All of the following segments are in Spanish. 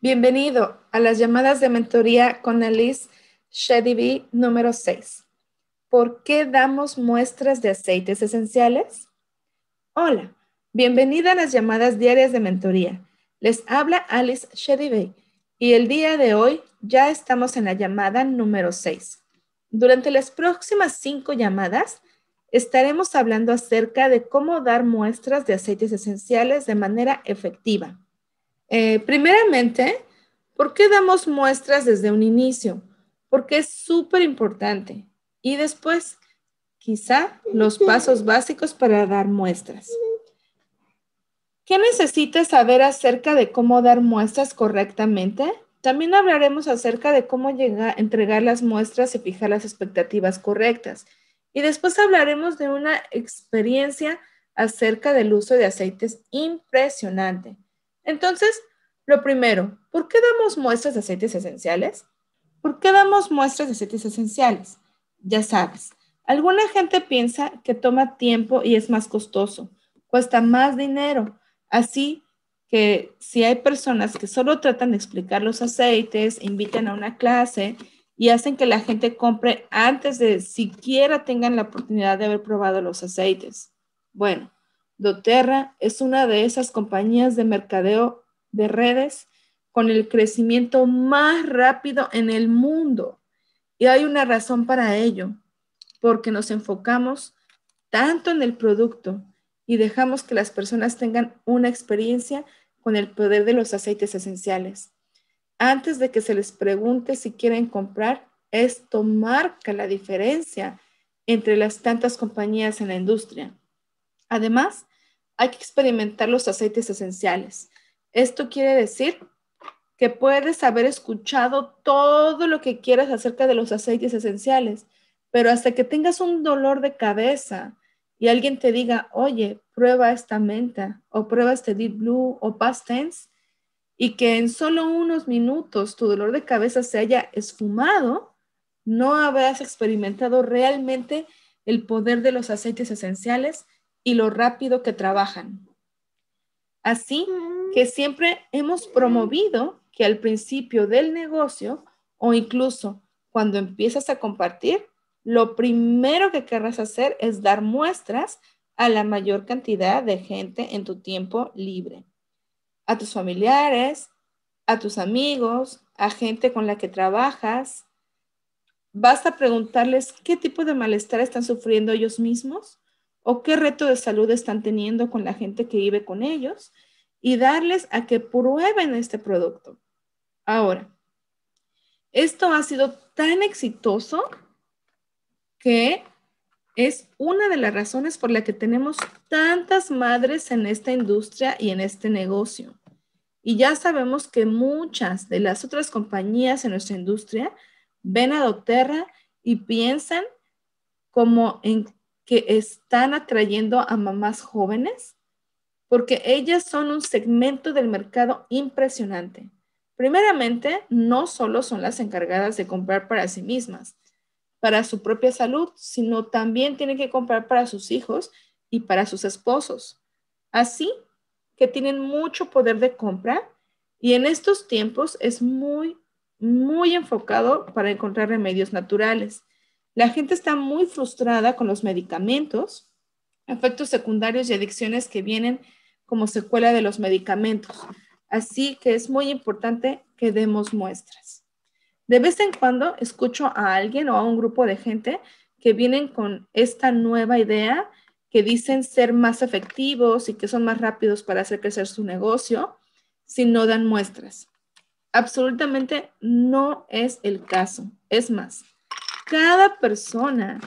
Bienvenido a las llamadas de mentoría con Alice Shedivy, número 6. ¿Por qué damos muestras de aceites esenciales? Hola, bienvenida a las llamadas diarias de mentoría. Les habla Alice Shedivy y el día de hoy ya estamos en la llamada número 6. Durante las próximas cinco llamadas estaremos hablando acerca de cómo dar muestras de aceites esenciales de manera efectiva. Eh, primeramente, ¿por qué damos muestras desde un inicio? Porque es súper importante. Y después, quizá los pasos básicos para dar muestras. ¿Qué necesitas saber acerca de cómo dar muestras correctamente? También hablaremos acerca de cómo entregar las muestras y fijar las expectativas correctas. Y después hablaremos de una experiencia acerca del uso de aceites impresionante. Entonces, lo primero, ¿por qué damos muestras de aceites esenciales? ¿Por qué damos muestras de aceites esenciales? Ya sabes, alguna gente piensa que toma tiempo y es más costoso, cuesta más dinero. Así que si hay personas que solo tratan de explicar los aceites, invitan a una clase y hacen que la gente compre antes de siquiera tengan la oportunidad de haber probado los aceites. Bueno, doTERRA es una de esas compañías de mercadeo de redes con el crecimiento más rápido en el mundo. Y hay una razón para ello, porque nos enfocamos tanto en el producto y dejamos que las personas tengan una experiencia con el poder de los aceites esenciales. Antes de que se les pregunte si quieren comprar, esto marca la diferencia entre las tantas compañías en la industria. Además, hay que experimentar los aceites esenciales. Esto quiere decir que puedes haber escuchado todo lo que quieras acerca de los aceites esenciales, pero hasta que tengas un dolor de cabeza y alguien te diga, oye, prueba esta menta o prueba este Deep Blue o Past Tense, y que en solo unos minutos tu dolor de cabeza se haya esfumado, no habrás experimentado realmente el poder de los aceites esenciales y lo rápido que trabajan. Así que siempre hemos promovido que al principio del negocio o incluso cuando empiezas a compartir, lo primero que querrás hacer es dar muestras a la mayor cantidad de gente en tu tiempo libre, a tus familiares, a tus amigos, a gente con la que trabajas. Basta preguntarles qué tipo de malestar están sufriendo ellos mismos o qué reto de salud están teniendo con la gente que vive con ellos y darles a que prueben este producto. Ahora, esto ha sido tan exitoso que es una de las razones por la que tenemos tantas madres en esta industria y en este negocio. Y ya sabemos que muchas de las otras compañías en nuestra industria ven a doTERRA y piensan como en que están atrayendo a mamás jóvenes porque ellas son un segmento del mercado impresionante. Primeramente, no solo son las encargadas de comprar para sí mismas, para su propia salud, sino también tienen que comprar para sus hijos y para sus esposos. Así que tienen mucho poder de compra y en estos tiempos es muy, muy enfocado para encontrar remedios naturales la gente está muy frustrada con los medicamentos, efectos secundarios y adicciones que vienen como secuela de los medicamentos. Así que es muy importante que demos muestras. De vez en cuando escucho a alguien o a un grupo de gente que vienen con esta nueva idea que dicen ser más efectivos y que son más rápidos para hacer crecer su negocio si no dan muestras. Absolutamente no es el caso. Es más, cada persona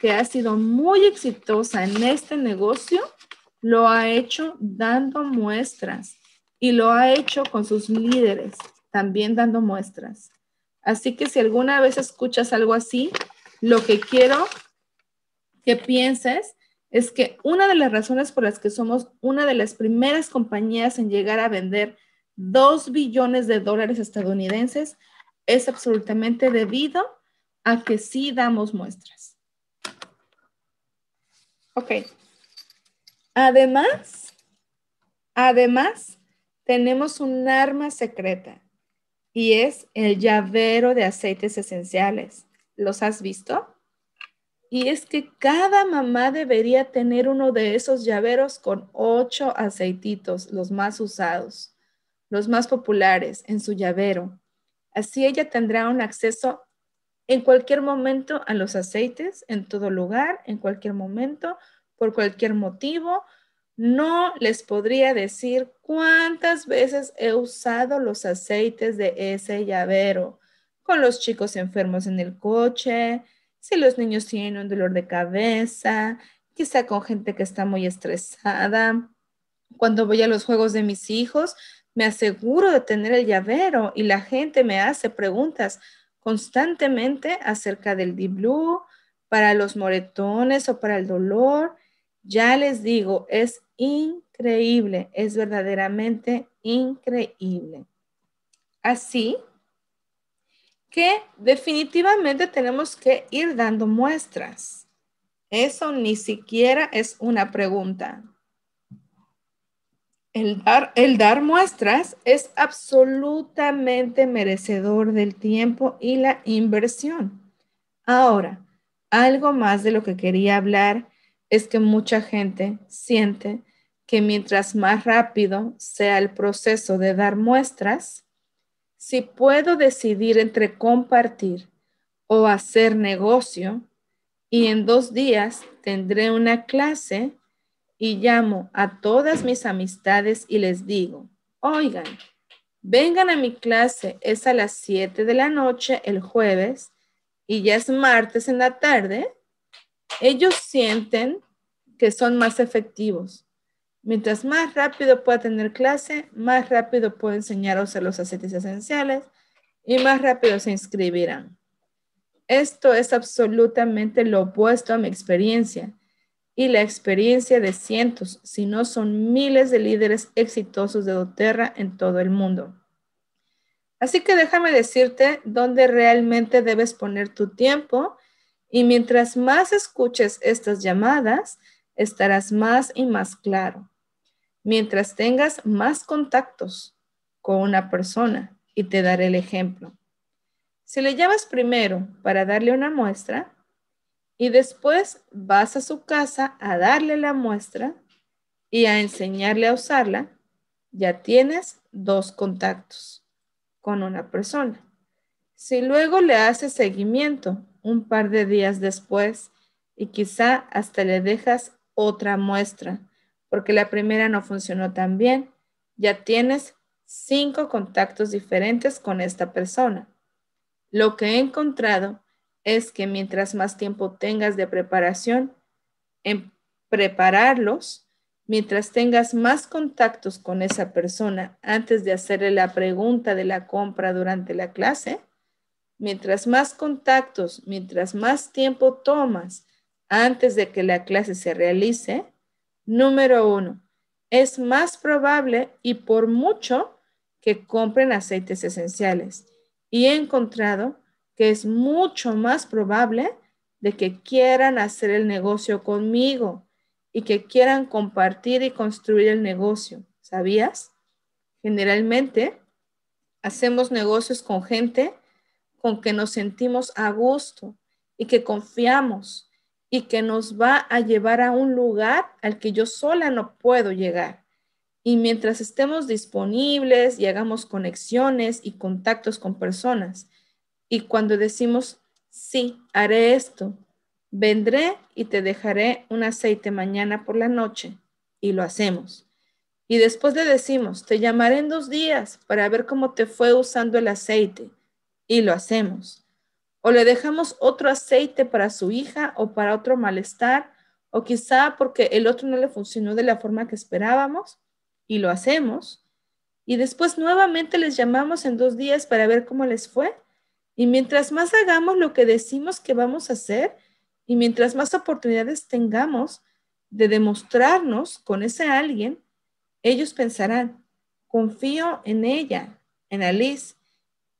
que ha sido muy exitosa en este negocio lo ha hecho dando muestras y lo ha hecho con sus líderes, también dando muestras. Así que si alguna vez escuchas algo así, lo que quiero que pienses es que una de las razones por las que somos una de las primeras compañías en llegar a vender 2 billones de dólares estadounidenses es absolutamente debido a que sí damos muestras. Ok. Además, además, tenemos un arma secreta y es el llavero de aceites esenciales. ¿Los has visto? Y es que cada mamá debería tener uno de esos llaveros con ocho aceititos, los más usados, los más populares en su llavero. Así ella tendrá un acceso en cualquier momento a los aceites, en todo lugar, en cualquier momento, por cualquier motivo. No les podría decir cuántas veces he usado los aceites de ese llavero con los chicos enfermos en el coche, si los niños tienen un dolor de cabeza, quizá con gente que está muy estresada. Cuando voy a los juegos de mis hijos, me aseguro de tener el llavero y la gente me hace preguntas, constantemente acerca del Deep Blue para los moretones o para el dolor. Ya les digo, es increíble, es verdaderamente increíble. Así que definitivamente tenemos que ir dando muestras. Eso ni siquiera es una pregunta. El dar, muestras es absolutamente merecedor del tiempo y la inversión. Ahora, algo más de lo que quería hablar es que mucha gente siente que mientras más rápido sea el proceso de dar muestras, si puedo decidir entre compartir o hacer negocio y en dos días tendré una clase y llamo a todas mis amistades y les digo, oigan, vengan a mi clase, es a las 7 de la noche el jueves y ya es martes en la tarde, ellos sienten que son más efectivos. Mientras más rápido pueda tener clase, más rápido puedo enseñar a los aceites esenciales y más rápido se inscribirán. Esto es absolutamente lo opuesto a mi experiencia y la experiencia de cientos, si no son miles de líderes exitosos de doTERRA en todo el mundo. Así que déjame decirte dónde realmente debes poner tu tiempo y mientras más escuches estas llamadas, estarás más y más claro. Mientras tengas más contactos con una persona, y te daré el ejemplo. Si le llamas primero para darle una muestra, y después vas a su casa a darle la muestra y a enseñarle a usarla. Ya tienes dos contactos con una persona. Si luego le haces seguimiento un par de días después y quizá hasta le dejas otra muestra porque la primera no funcionó tan bien, ya tienes cinco contactos diferentes con esta persona. Lo que he encontrado es que mientras más tiempo tengas de preparación en prepararlos, mientras tengas más contactos con esa persona antes de hacerle la pregunta de la compra durante la clase, mientras más contactos, mientras más tiempo tomas antes de que la clase se realice, número uno, es más probable y por mucho que compren aceites esenciales. Y he encontrado que es mucho más probable de que quieran hacer el negocio conmigo y que quieran compartir y construir el negocio. ¿Sabías? Generalmente hacemos negocios con gente con que nos sentimos a gusto y que confiamos y que nos va a llevar a un lugar al que yo sola no puedo llegar. Y mientras estemos disponibles y hagamos conexiones y contactos con personas y cuando decimos, sí, haré esto, vendré y te dejaré un aceite mañana por la noche, y lo hacemos. Y después le decimos, te llamaré en dos días para ver cómo te fue usando el aceite, y lo hacemos. O le dejamos otro aceite para su hija o para otro malestar, o quizá porque el otro no le funcionó de la forma que esperábamos, y lo hacemos. Y después nuevamente les llamamos en dos días para ver cómo les fue y mientras más hagamos lo que decimos que vamos a hacer y mientras más oportunidades tengamos de demostrarnos con ese alguien, ellos pensarán, confío en ella, en Alice,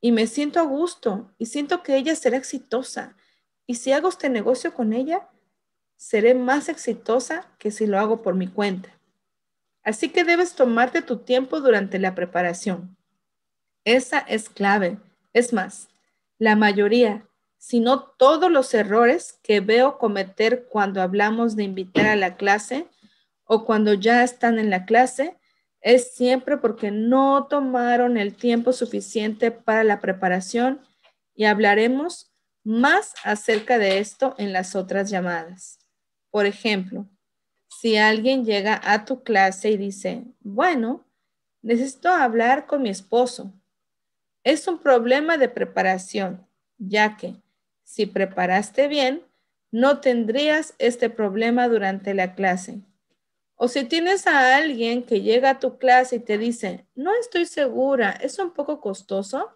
y me siento a gusto y siento que ella será exitosa. Y si hago este negocio con ella, seré más exitosa que si lo hago por mi cuenta. Así que debes tomarte tu tiempo durante la preparación. Esa es clave. Es más, la mayoría, si no todos los errores que veo cometer cuando hablamos de invitar a la clase o cuando ya están en la clase, es siempre porque no tomaron el tiempo suficiente para la preparación y hablaremos más acerca de esto en las otras llamadas. Por ejemplo, si alguien llega a tu clase y dice, bueno, necesito hablar con mi esposo, es un problema de preparación, ya que si preparaste bien, no tendrías este problema durante la clase. O si tienes a alguien que llega a tu clase y te dice, no estoy segura, es un poco costoso.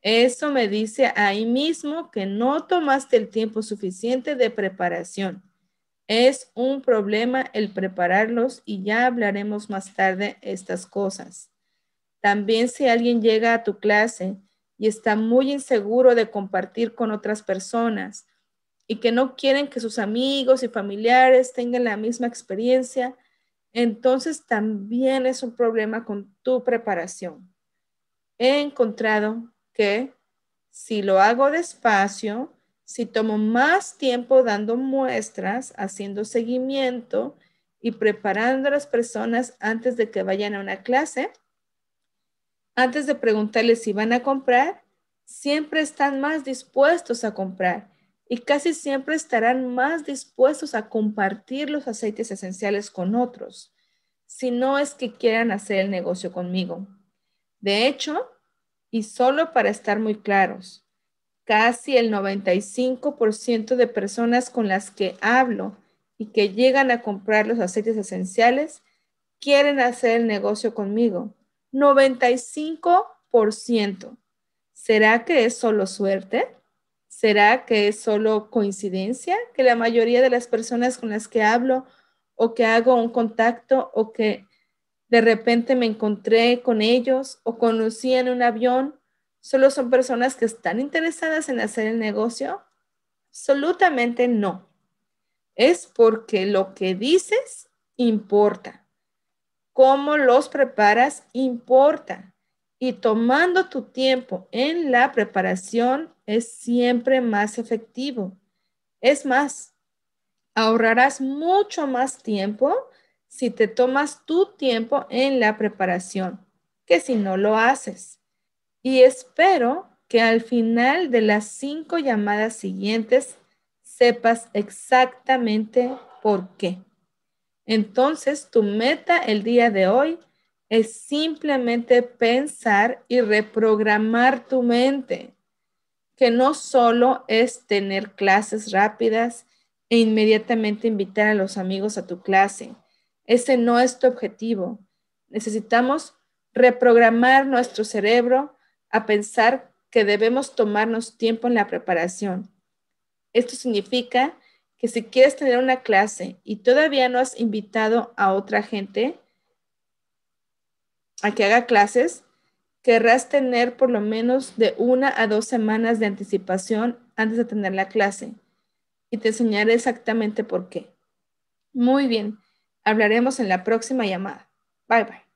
Eso me dice ahí mismo que no tomaste el tiempo suficiente de preparación. Es un problema el prepararlos y ya hablaremos más tarde estas cosas. También si alguien llega a tu clase y está muy inseguro de compartir con otras personas y que no quieren que sus amigos y familiares tengan la misma experiencia, entonces también es un problema con tu preparación. He encontrado que si lo hago despacio, si tomo más tiempo dando muestras, haciendo seguimiento y preparando a las personas antes de que vayan a una clase, antes de preguntarles si van a comprar, siempre están más dispuestos a comprar y casi siempre estarán más dispuestos a compartir los aceites esenciales con otros, si no es que quieran hacer el negocio conmigo. De hecho, y solo para estar muy claros, casi el 95% de personas con las que hablo y que llegan a comprar los aceites esenciales quieren hacer el negocio conmigo 95%. ¿Será que es solo suerte? ¿Será que es solo coincidencia que la mayoría de las personas con las que hablo o que hago un contacto o que de repente me encontré con ellos o conocí en un avión, solo son personas que están interesadas en hacer el negocio? Absolutamente no. Es porque lo que dices importa cómo los preparas importa. Y tomando tu tiempo en la preparación es siempre más efectivo. Es más, ahorrarás mucho más tiempo si te tomas tu tiempo en la preparación que si no lo haces. Y espero que al final de las cinco llamadas siguientes sepas exactamente por qué. Entonces, tu meta el día de hoy es simplemente pensar y reprogramar tu mente, que no solo es tener clases rápidas e inmediatamente invitar a los amigos a tu clase. Ese no es tu objetivo. Necesitamos reprogramar nuestro cerebro a pensar que debemos tomarnos tiempo en la preparación. Esto significa que si quieres tener una clase y todavía no has invitado a otra gente a que haga clases, querrás tener por lo menos de una a dos semanas de anticipación antes de tener la clase y te enseñaré exactamente por qué. Muy bien, hablaremos en la próxima llamada. Bye bye.